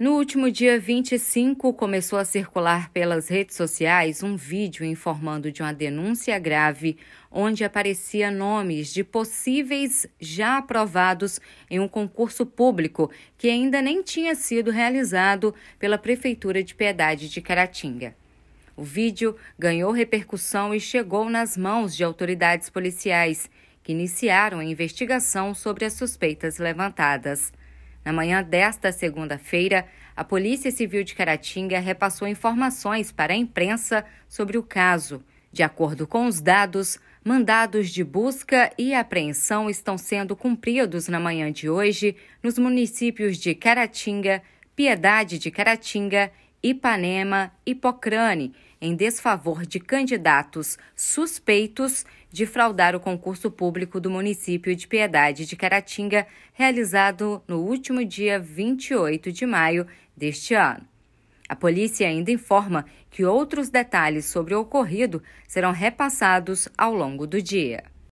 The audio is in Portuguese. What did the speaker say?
No último dia 25, começou a circular pelas redes sociais um vídeo informando de uma denúncia grave, onde aparecia nomes de possíveis já aprovados em um concurso público que ainda nem tinha sido realizado pela Prefeitura de Piedade de Caratinga. O vídeo ganhou repercussão e chegou nas mãos de autoridades policiais, que iniciaram a investigação sobre as suspeitas levantadas. Na manhã desta segunda-feira, a Polícia Civil de Caratinga repassou informações para a imprensa sobre o caso. De acordo com os dados, mandados de busca e apreensão estão sendo cumpridos na manhã de hoje nos municípios de Caratinga, Piedade de Caratinga Ipanema e Pocrane em desfavor de candidatos suspeitos de fraudar o concurso público do município de Piedade de Caratinga, realizado no último dia 28 de maio deste ano. A polícia ainda informa que outros detalhes sobre o ocorrido serão repassados ao longo do dia.